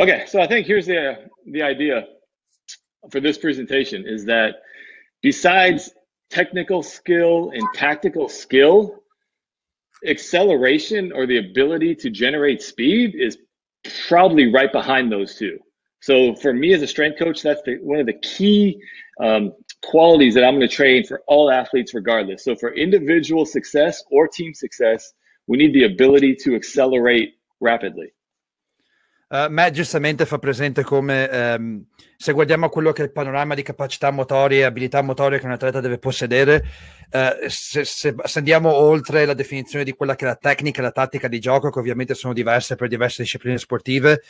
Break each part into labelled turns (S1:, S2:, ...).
S1: Okay, so I think here's the, the idea for this presentation is that besides technical skill and tactical skill, acceleration or the ability to generate speed is probably right behind those two. So for me as a strength coach, that's the, one of the key um, qualities that I'm going to train for all athletes, regardless. So for individual success or team success, we need the ability to accelerate rapidly.
S2: Uh, Matt giustamente fa presente come um, se guardiamo quello che è il panorama di capacità motorie e abilità motorie che un atleta deve possedere, uh, se, se, se, andiamo oltre la definizione di quella che è la tecnica e la tattica di gioco, che ovviamente sono diverse per diverse discipline sportive,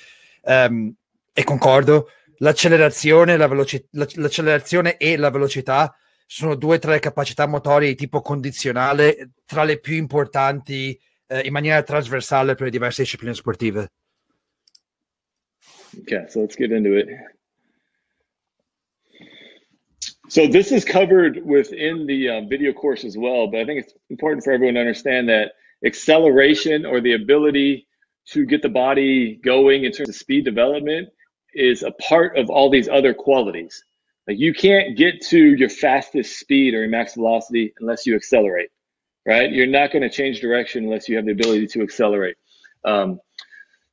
S2: um, e concordo, l'accelerazione, la veloci- l'accelerazione e la velocità sono due tra le capacità motorie di tipo condizionale, tra le più importanti eh, in maniera trasversale per le diverse discipline sportive.
S1: Okay, so let's get into it. So this is covered within the uh, video course as well, but I think it's important for everyone to understand that acceleration or the ability to get the body going in terms of speed development is a part of all these other qualities. Like you can't get to your fastest speed or your max velocity unless you accelerate, right? You're not going to change direction unless you have the ability to accelerate. Um,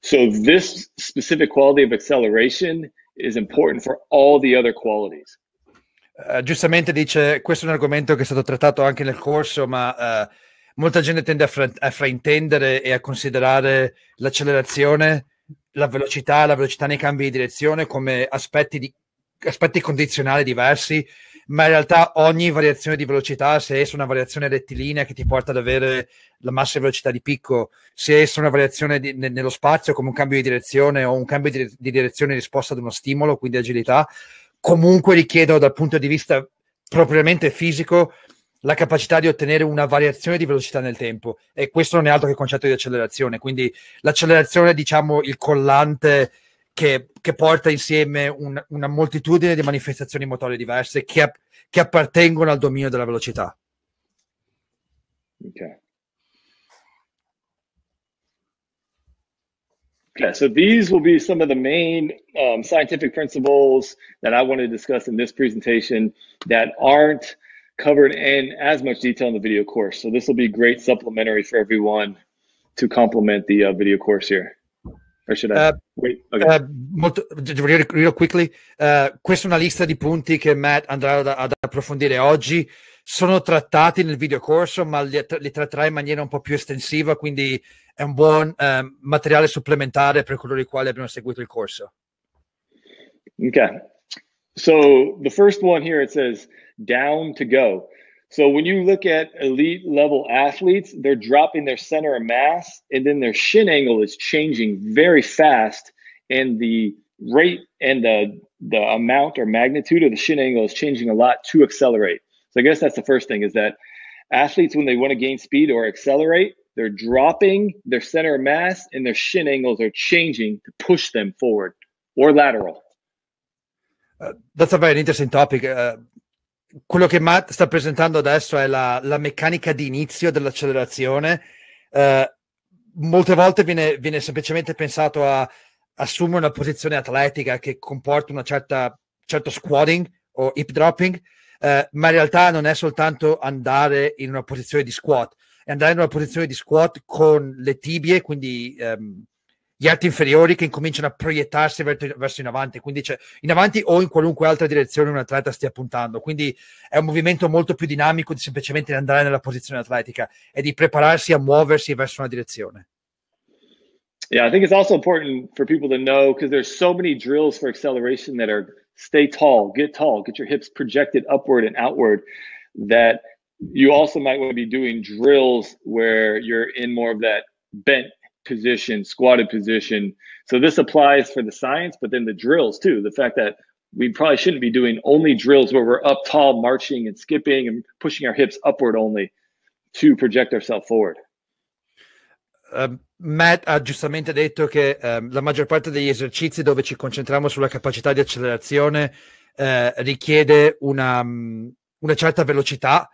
S1: So this specific quality of acceleration is important for all the other qualities.
S2: Uh, giustamente dice, questo è un argomento che è stato trattato anche nel corso, ma uh, molta gente tende a, fra- a, fraintendere e a considerare l'accelerazione, la velocità, la velocità nei cambi di direzione come aspetti, di- aspetti condizionali diversi ma in realtà ogni variazione di velocità, se è una variazione rettilinea che ti porta ad avere la massima velocità di picco, se è una variazione di, ne, nello spazio come un cambio di direzione o un cambio di, di direzione in risposta ad uno stimolo, quindi agilità, comunque richiedono dal punto di vista propriamente fisico la capacità di ottenere una variazione di velocità nel tempo e questo non è altro che il concetto di accelerazione, quindi l'accelerazione diciamo il collante che, che porta insieme un, una moltitudine di manifestazioni motorie diverse che, che appartengono al dominio della velocità.
S1: Ok. Okay, so these will be some of the main um, scientific principles that I want to discuss in this presentation that aren't covered in as much detail in the video course. So this will be great supplementary for everyone to complement the uh, video course here. Or should I uh, wait? Okay. Uh,
S2: molto, real, real quickly, uh, questa è una lista di punti che Matt andrà ad, ad approfondire oggi. Sono trattati nel videocorso, ma li, li, tratterà in maniera un po' più estensiva, quindi è un buon eh, materiale supplementare per coloro i quali abbiamo seguito il corso.
S1: Okay. So the first one here it says down to go. So when you look at elite level athletes, they're dropping their center of mass and then their shin angle is changing very fast and the rate and the the amount or magnitude of the shin angle is changing a lot to accelerate. So I guess that's the first thing is that athletes when they want to gain speed or accelerate, they're dropping their center of mass and their shin angles are changing to push them forward or lateral. Uh, that's a very
S2: interesting topic. Uh, quello che Matt sta presentando adesso è la, la meccanica di inizio dell'accelerazione. Eh, molte volte viene, viene, semplicemente pensato a assumere una posizione atletica che comporta un certo squatting o hip dropping, eh, ma in realtà non è soltanto andare in una posizione di squat, è andare in una posizione di squat con le tibie, quindi ehm, gli arti inferiori che incominciano a proiettarsi verso, in avanti, quindi cioè, in avanti o in qualunque altra direzione un atleta stia puntando. Quindi è un movimento molto più dinamico di semplicemente andare nella posizione atletica e di prepararsi a muoversi verso una direzione.
S1: Yeah, I think it's also important for people to know because there's so many drills for acceleration that are stay tall, get tall, get your hips projected upward and outward that you also might want to be doing drills where you're in more of that bent position, squatted position. So this applies for the science, but then the drills too. The fact that we probably shouldn't be doing only drills where we're up tall, marching and skipping and pushing our hips upward only to project ourselves forward.
S2: Um, Matt ha giustamente detto che um, la maggior parte degli esercizi dove ci concentriamo sulla capacità di accelerazione eh, richiede una, mm, una certa velocità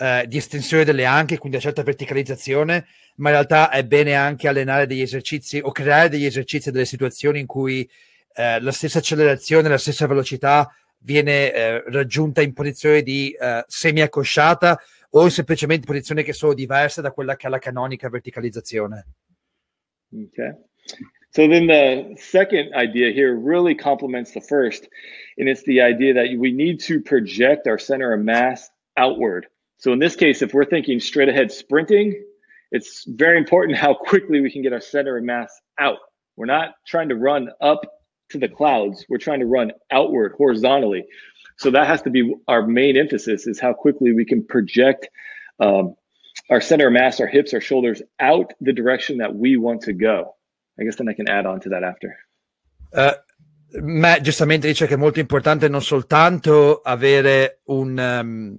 S2: Eh, di estensione delle anche, quindi una certa verticalizzazione, ma in realtà è bene anche allenare degli esercizi o creare degli esercizi, delle situazioni in cui eh, la stessa accelerazione, la stessa velocità viene eh, raggiunta in posizione di eh, semi-accosciata o semplicemente in posizioni che sono diverse da quella che è la canonica verticalizzazione.
S1: Ok. So then the second idea here really complements the first, and it's the idea that we need to project our center of mass outward. So in this case, if we're thinking straight ahead sprinting, it's very important how quickly we can get our center of mass out. We're not trying to run up to the clouds. We're trying to run outward horizontally. So that has to be our main emphasis is how quickly we can project um, our center of mass, our hips, our shoulders out the direction that we want to go. I guess then I can add on to that after.
S2: Uh, Matt giustamente dice che è molto importante non soltanto avere un, um,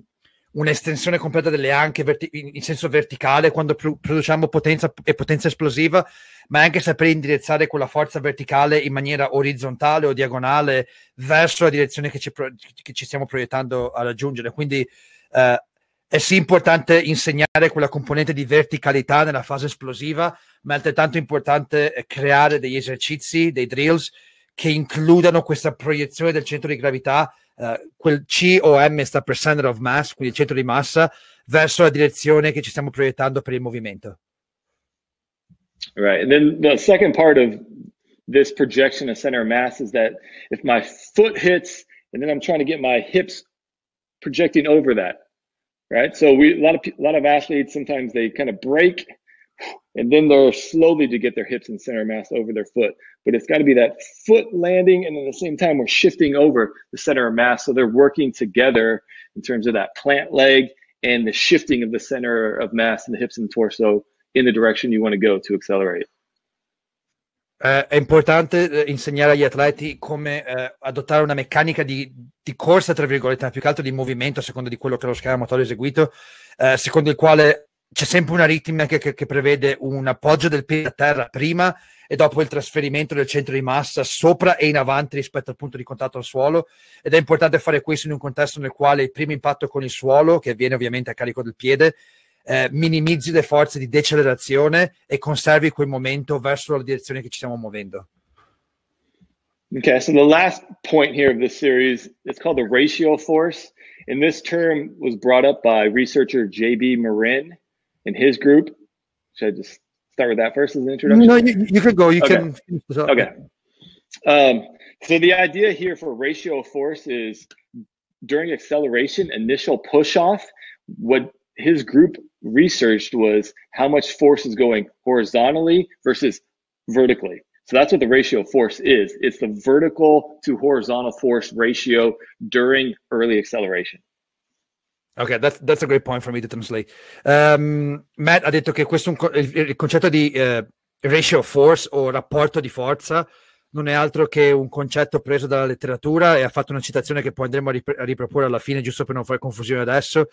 S2: un'estensione completa delle anche verti- in senso verticale quando pr- produciamo potenza e potenza esplosiva, ma è anche sapere indirizzare quella forza verticale in maniera orizzontale o diagonale verso la direzione che ci, pro- che ci stiamo proiettando a raggiungere. Quindi eh, è sì importante insegnare quella componente di verticalità nella fase esplosiva, ma è altrettanto importante eh, creare degli esercizi, dei drills che includano questa proiezione del centro di gravità eh, quel COM sta per Center of Mass, quindi centro di massa, verso la direzione che ci stiamo proiettando per il movimento.
S1: Right. And then the second part of this projection of center of mass is that if my foot hits and then I'm trying to get my hips projecting over that, right? So we a lot of a lot of athletes sometimes they kind of break and then they're slowly to get their hips and center mass over their foot. But it's got to be that foot landing, and at the same time, we're shifting over the center of mass. So they're working together in terms of that plant leg and the shifting of the center of mass and the hips and torso in the direction you want to go to accelerate.
S2: Eh, è importante eh, insegnare agli atleti come eh, adottare una meccanica di, di, corsa, tra virgolette, ma più che altro di movimento, a seconda di quello che lo schema motorio eseguito, eh, secondo il quale c'è sempre una ritmica che, che, che, prevede un appoggio del piede a terra prima e dopo il trasferimento del centro di massa sopra e in avanti rispetto al punto di contatto al suolo ed è importante fare questo in un contesto nel quale il primo impatto con il suolo, che avviene ovviamente a carico del piede, eh, minimizzi le forze di decelerazione e conservi quel momento verso la direzione che ci stiamo
S1: muovendo. Ok, so the last point here of this series is called the ratio force. And this term was brought up by researcher J.B. Marin in his group. Should I just start with that first as an introduction? No, you, you go. You okay. can. Okay. Um, so the idea here for ratio of force is during acceleration, initial push off, what his group researched was how much force is going horizontally versus vertically. So that's what the ratio of force is. It's the vertical to horizontal force ratio during early acceleration.
S2: Ok, that's, that's, a great point for me to translate. Um, Matt ha detto che questo un, il, il, concetto di eh, ratio of force o rapporto di forza non è altro che un concetto preso dalla letteratura e ha fatto una citazione che poi andremo a, rip- a riproporre alla fine, giusto per non fare confusione adesso.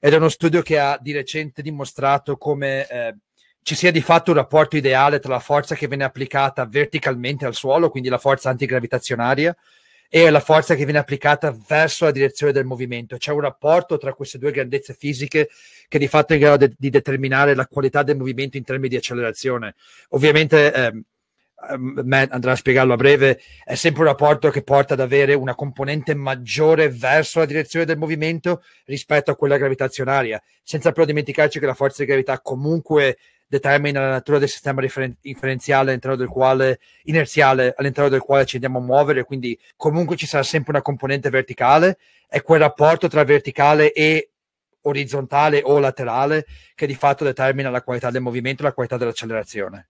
S2: Ed è uno studio che ha di recente dimostrato come eh, ci sia di fatto un rapporto ideale tra la forza che viene applicata verticalmente al suolo, quindi la forza antigravitazionaria, e la forza che viene applicata verso la direzione del movimento. C'è un rapporto tra queste due grandezze fisiche che di fatto è in grado de- di determinare la qualità del movimento in termini di accelerazione. Ovviamente, ehm, Matt ehm, andrà a spiegarlo a breve, è sempre un rapporto che porta ad avere una componente maggiore verso la direzione del movimento rispetto a quella gravitazionaria, senza però dimenticarci che la forza di gravità comunque determina la natura del sistema differen- inferenziale all'interno del quale, inerziale all'interno del quale ci andiamo a muovere, quindi comunque ci sarà sempre una componente verticale, è quel rapporto tra verticale e orizzontale o laterale che di
S1: fatto determina la qualità del movimento e la qualità dell'accelerazione.